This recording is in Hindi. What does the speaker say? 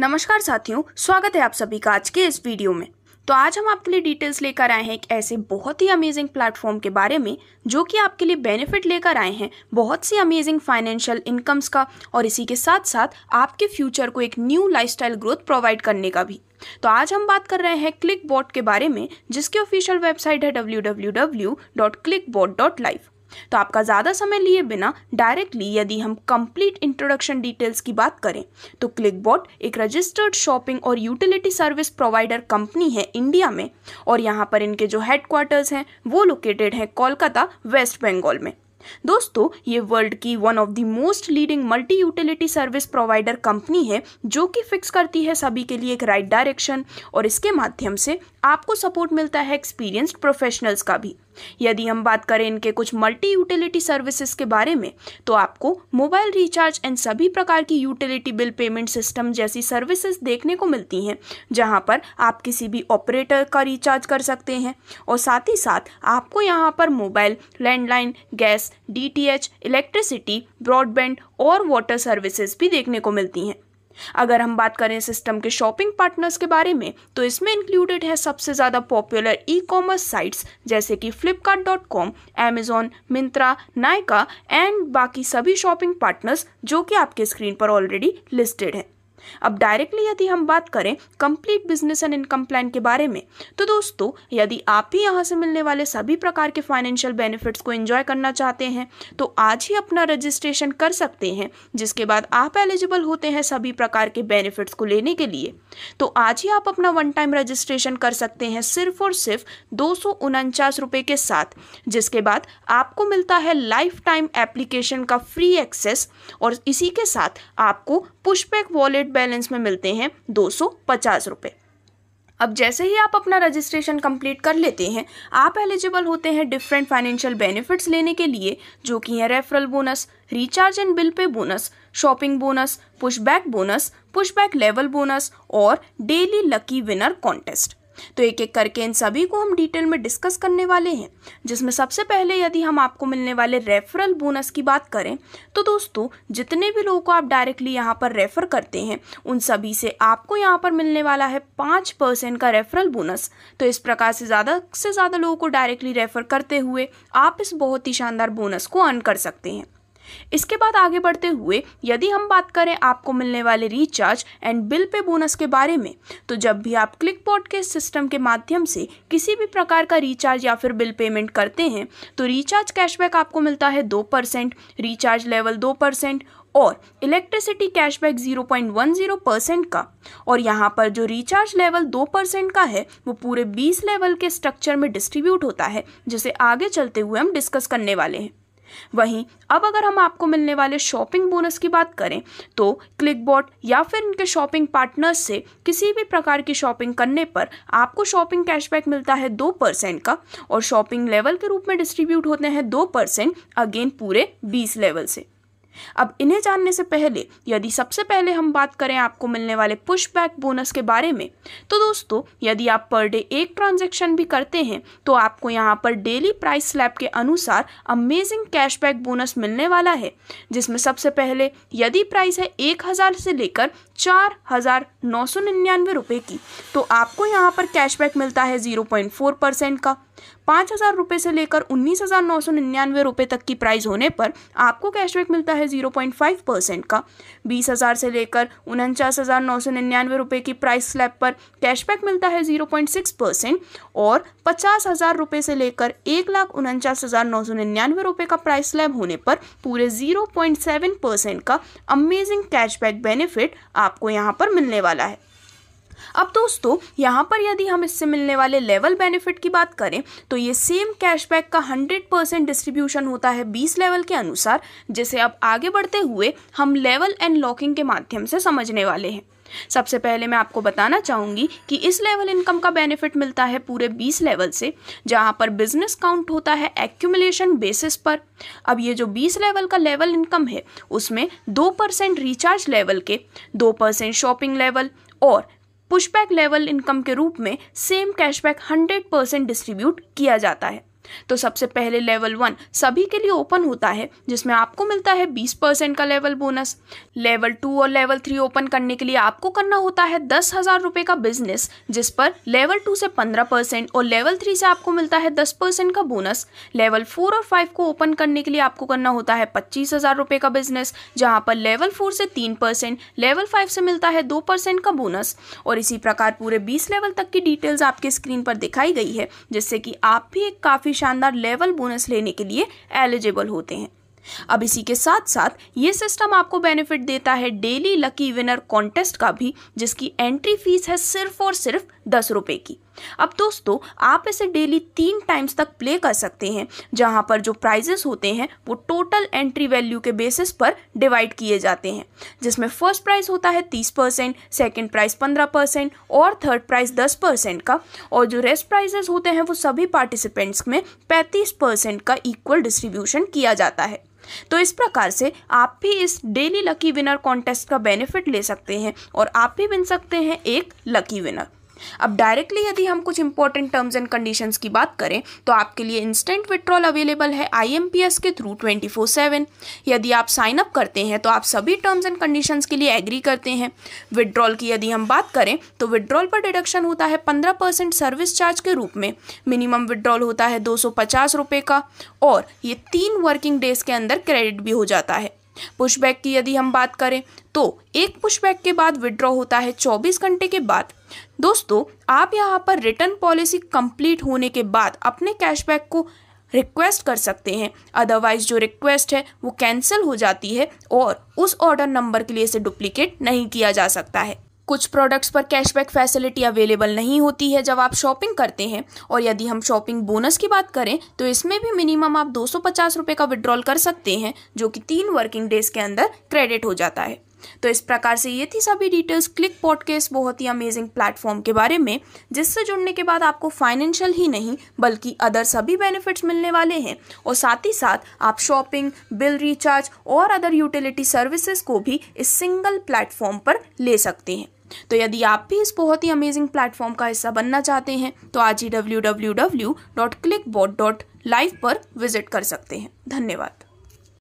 नमस्कार साथियों स्वागत है आप सभी का आज के इस वीडियो में तो आज हम आपके लिए डिटेल्स लेकर आए हैं एक ऐसे बहुत ही अमेजिंग प्लेटफॉर्म के बारे में जो कि आपके लिए बेनिफिट लेकर आए हैं बहुत सी अमेजिंग फाइनेंशियल इनकम्स का और इसी के साथ साथ आपके फ्यूचर को एक न्यू लाइफस्टाइल ग्रोथ प्रोवाइड करने का भी तो आज हम बात कर रहे हैं क्लिक के बारे में जिसकी ऑफिशियल वेबसाइट है डब्ल्यू तो आपका ज़्यादा समय लिए बिना डायरेक्टली यदि हम कंप्लीट इंट्रोडक्शन डिटेल्स की बात करें तो क्लिकबॉट एक रजिस्टर्ड शॉपिंग और यूटिलिटी सर्विस प्रोवाइडर कंपनी है इंडिया में और यहाँ पर इनके जो हेडक्वार्टर्स हैं वो लोकेटेड हैं कोलकाता वेस्ट बंगाल में दोस्तों ये वर्ल्ड की one of the most leading multi utility service provider company है जो कि फिक्स करती है सभी के लिए एक राइट right डायरेक्शन और इसके माध्यम से आपको सपोर्ट मिलता है एक्सपीरियंस्ड प्रोफेशनल्स का भी यदि हम बात करें इनके कुछ मल्टी यूटिलिटी सर्विसेज के बारे में तो आपको मोबाइल रिचार्ज एंड सभी प्रकार की यूटिलिटी बिल पेमेंट सिस्टम जैसी सर्विसेज देखने को मिलती हैं जहाँ पर आप किसी भी ऑपरेटर का रिचार्ज कर सकते हैं और साथ ही साथ आपको यहाँ पर mobile landline gas DTH electricity broadband और वाटर सर्विसेज भी देखने को मिलती हैं अगर हम बात करें सिस्टम के शॉपिंग पार्टनर्स के बारे में तो इसमें इंक्लूडेड है सबसे ज़्यादा पॉपुलर ई कॉमर्स साइट्स जैसे कि Flipkart dot com Amazon Myntra Nykaa and बाकी सभी शॉपिंग पार्टनर्स जो कि आपके स्क्रीन पर ऑलरेडी लिस्टेड हैं अब डायरेक्टली यदि हम बात करें complete business and income plan के बारे में तो दोस्तों यदि आप ही यहाँ से मिलने वाले सभी प्रकार के फाइनेंशियल बेनिफिट्स को एंजॉय करना चाहते हैं तो आज ही अपना रजिस्ट्रेशन कर सकते हैं जिसके बाद आप एलिजिबल होते हैं सभी प्रकार के बेनिफिट्स को लेने के लिए तो आज ही आप अपना वन टाइम रजिस्ट्रेशन कर सकते हैं सिर्फ और सिर्फ दो रुपए के साथ जिसके बाद आपको मिलता है लाइफ टाइम एप्लीकेशन का फ्री एक्सेस और इसी के साथ आपको पुशबैक वॉलेट बैलेंस में मिलते हैं दो सौ पचास अब जैसे ही आप अपना रजिस्ट्रेशन कंप्लीट कर लेते हैं आप एलिजिबल होते हैं डिफरेंट फाइनेंशियल बेनिफिट्स लेने के लिए जो कि हैं referral bonus recharge and bill pay bonus shopping bonus pushback bonus pushback level bonus और डेली लकी विनर कॉन्टेस्ट तो एक एक करके इन सभी को हम डिटेल में डिस्कस करने वाले हैं जिसमें सबसे पहले यदि हम आपको मिलने वाले रेफरल बोनस की बात करें तो दोस्तों जितने भी लोगों को आप डायरेक्टली यहाँ पर रेफर करते हैं उन सभी से आपको यहाँ पर मिलने वाला है पाँच परसेंट का रेफरल बोनस तो इस प्रकार से ज़्यादा से ज़्यादा लोगों को डायरेक्टली रेफर करते हुए आप इस बहुत ही शानदार बोनस को अर्न कर सकते हैं इसके बाद आगे बढ़ते हुए यदि हम बात करें आपको मिलने वाले recharge and bill pay bonus के बारे में तो जब भी आप क्लिक के सिस्टम के माध्यम से किसी भी प्रकार का रिचार्ज या फिर बिल पेमेंट करते हैं तो रिचार्ज कैशबैक आपको मिलता है दो परसेंट रिचार्ज लेवल दो परसेंट और electricity cashback zero point one zero percent का और यहाँ पर जो रिचार्ज लेवल दो परसेंट का है वो पूरे बीस लेवल के स्ट्रक्चर में डिस्ट्रीब्यूट होता है जिसे आगे चलते हुए हम डिस्कस करने वाले हैं वहीं अब अगर हम आपको मिलने वाले शॉपिंग बोनस की बात करें तो क्लिकबॉट या फिर इनके शॉपिंग पार्टनर्स से किसी भी प्रकार की शॉपिंग करने पर आपको शॉपिंग कैशबैक मिलता है दो परसेंट का और शॉपिंग लेवल के रूप में डिस्ट्रीब्यूट होते हैं दो परसेंट अगेन पूरे बीस लेवल से अब इन्हें जानने से पहले यदि सबसे पहले हम बात करें आपको मिलने वाले पुशबैक बोनस के बारे में तो दोस्तों यदि आप पर डे एक ट्रांजेक्शन भी करते हैं तो आपको यहाँ पर डेली प्राइस स्लैब के अनुसार अमेजिंग कैशबैक बोनस मिलने वाला है जिसमें सबसे पहले यदि प्राइस है एक हज़ार से लेकर चार हज़ार नौ सौ निन्यानवे रुपये की तो आपको यहाँ पर कैशबैक मिलता है ज़ीरो का पाँच हज़ार रुपये से लेकर उन्नीस हज़ार नौ सौ निन्यानवे रुपये तक की प्राइस होने पर आपको कैशबैक मिलता है जीरो पॉइंट फाइव परसेंट का बीस हज़ार से लेकर उनचास हज़ार नौ सौ निन्यानवे रुपये की प्राइस स्लैब पर कैशबैक मिलता है जीरो पॉइंट सिक्स परसेंट और पचास हज़ार रुपये से लेकर एक लाख उनचास हज़ार नौ सौ निन्यानवे रुपये का प्राइस स्लैब होने पर पूरे जीरो पॉइंट सेवन परसेंट का अमेजिंग कैशबैक बेनिफिट आपको यहाँ पर मिलने वाला है अब दोस्तों यहाँ पर यदि हम इससे मिलने वाले लेवल बेनिफिट की बात करें तो ये सेम कैशबैक का हंड्रेड परसेंट डिस्ट्रीब्यूशन होता है बीस लेवल के अनुसार जिसे अब आगे बढ़ते हुए हम लेवल एंड लॉकिंग के माध्यम से समझने वाले हैं सबसे पहले मैं आपको बताना चाहूँगी कि इस लेवल इनकम का बेनिफिट मिलता है पूरे 20 लेवल से जहाँ पर बिजनेस काउंट होता है एक्यूमुलेशन बेसिस पर अब ये जो 20 लेवल का लेवल इनकम है उसमें दो परसेंट रिचार्ज लेवल के दो परसेंट शॉपिंग लेवल और पुशबैक लेवल इनकम के रूप में सेम कैशबैक 100 परसेंट डिस्ट्रीब्यूट किया जाता है तो सबसे पहले लेवल वन सभी के लिए ओपन होता है जिसमें आपको मिलता है बीस परसेंट का लेवल बोनस लेवल टू और लेवल थ्री ओपन करने के लिए आपको करना होता है दस हज़ार रुपए का बिजनेस जिस पर लेवल टू से पंद्रह परसेंट और लेवल थ्री से आपको मिलता है दस परसेंट का बोनस लेवल फोर और फाइव को ओपन करने के लिए आपको करना होता है पच्चीस हज़ार रुपए का बिजनेस जहां पर लेवल फोर से तीन परसेंट लेवल फाइव से मिलता है दो परसेंट का बोनस और इसी प्रकार पूरे बीस लेवल तक की डिटेल्स आपके स्क्रीन पर दिखाई गई है जिससे कि आप भी एक काफ़ी ही शानदार लेवल बोनस लेने के लिए एलिजिबल होते हैं अब इसी के साथ साथ ये सिस्टम आपको बेनिफिट देता है डेली लकी विनर कॉन्टेस्ट का भी जिसकी एंट्री फीस है सिर्फ और सिर्फ दस रुपये की अब दोस्तों आप इसे डेली तीन टाइम्स तक प्ले कर सकते हैं जहाँ पर जो प्राइजेस होते हैं वो टोटल एंट्री वैल्यू के बेसिस पर डिवाइड किए जाते हैं जिसमें फर्स्ट प्राइज होता है तीस परसेंट सेकेंड प्राइज पंद्रह परसेंट और थर्ड प्राइज दस परसेंट का और जो रेस्ट प्राइजेस होते हैं वो सभी पार्टिसिपेंट्स में पैंतीस परसेंट का इक्वल डिस्ट्रीब्यूशन किया जाता है तो इस प्रकार से आप भी इस डेली लकी विनर कॉन्टेस्ट का बेनिफिट ले सकते हैं और आप भी बन सकते हैं एक लकी विनर अब डायरेक्टली यदि हम कुछ इंपॉर्टेंट टर्म्स एंड कंडीशंस की बात करें तो आपके लिए इंस्टेंट विड्रॉल अवेलेबल है आईएमपीएस के थ्रू 24/7 यदि आप साइन अप करते हैं तो आप सभी टर्म्स एंड कंडीशंस के लिए एग्री करते हैं विड्रॉल की यदि हम बात करें तो विड्रॉल पर डिडक्शन होता है पंद्रह परसेंट सर्विस चार्ज के रूप में मिनिमम विड्रॉल होता है दो सौ पचास रुपये का और ये तीन वर्किंग डेज के अंदर क्रेडिट भी हो जाता है पुशबैक की यदि हम बात करें तो एक पुशबैक के बाद विड्रॉ होता है 24 घंटे के बाद दोस्तों आप यहाँ पर रिटर्न पॉलिसी कंप्लीट होने के बाद अपने कैशबैक को रिक्वेस्ट कर सकते हैं अदरवाइज जो रिक्वेस्ट है वो कैंसिल हो जाती है और उस ऑर्डर नंबर के लिए इसे डुप्लीकेट नहीं किया जा सकता है कुछ प्रोडक्ट्स पर कैशबैक फैसिलिटी अवेलेबल नहीं होती है जब आप शॉपिंग करते हैं और यदि हम शॉपिंग बोनस की बात करें तो इसमें भी मिनिमम आप दो सौ का विड्रॉल कर सकते हैं जो कि तीन वर्किंग डेज के अंदर क्रेडिट हो जाता है तो इस प्रकार से ये थी सभी डिटेल्स क्लिक पॉडकेस्ट बहुत ही अमेजिंग प्लेटफॉर्म के बारे में जिससे जुड़ने के बाद आपको फाइनेंशियल ही नहीं बल्कि अदर सभी बेनिफिट्स मिलने वाले हैं और साथ ही साथ आप शॉपिंग बिल रिचार्ज और अदर यूटिलिटी सर्विसेज को भी इस सिंगल प्लेटफॉर्म पर ले सकते हैं तो यदि आप भी इस बहुत ही अमेजिंग प्लेटफॉर्म का हिस्सा बनना चाहते हैं तो आज ही W W W dot click bot dot live पर विजिट कर सकते हैं धन्यवाद